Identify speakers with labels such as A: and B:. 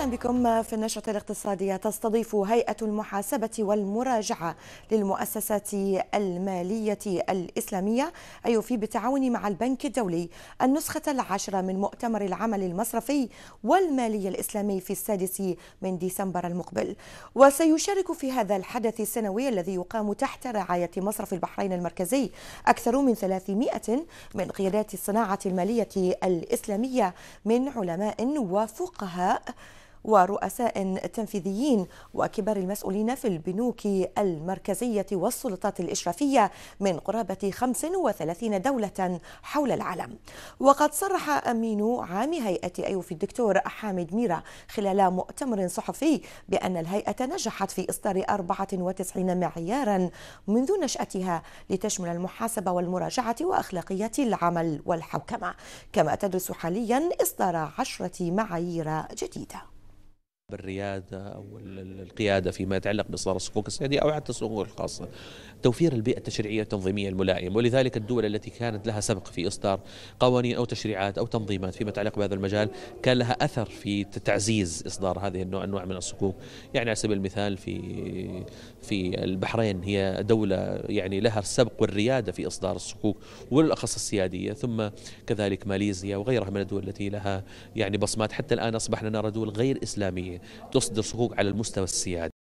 A: اهلا بكم في النشره الاقتصاديه تستضيف هيئه المحاسبه والمراجعه للمؤسسات الماليه الاسلاميه ايوفي بالتعاون مع البنك الدولي النسخه العاشره من مؤتمر العمل المصرفي والمالي الاسلامي في السادس من ديسمبر المقبل وسيشارك في هذا الحدث السنوي الذي يقام تحت رعايه مصرف البحرين المركزي اكثر من 300 من قيادات الصناعه الماليه الاسلاميه من علماء وفقهاء ورؤساء تنفيذيين وكبار المسؤولين في البنوك المركزية والسلطات الإشرافية من قرابة 35 دولة حول العالم وقد صرح أمين عام هيئة أيوف الدكتور حامد ميرا خلال مؤتمر صحفي بأن الهيئة نجحت في إصدار 94 معيارا منذ نشأتها لتشمل المحاسبة والمراجعة وأخلاقيات العمل والحوكمة كما تدرس حاليا إصدار عشرة معايير جديدة
B: بالرياده او القياده فيما يتعلق باصدار الصكوك السياديه او حتى الصكوك الخاصه. توفير البيئه التشريعيه التنظيميه الملائمه ولذلك الدول التي كانت لها سبق في اصدار قوانين او تشريعات او تنظيمات فيما يتعلق بهذا المجال كان لها اثر في تعزيز اصدار هذه النوع انواع من الصكوك، يعني على سبيل المثال في في البحرين هي دوله يعني لها السبق والرياده في اصدار الصكوك وبالاخص السياديه، ثم كذلك ماليزيا وغيرها من الدول التي لها يعني بصمات حتى الان اصبحنا نرى دول غير اسلاميه تصدر صكوك على المستوى السيادي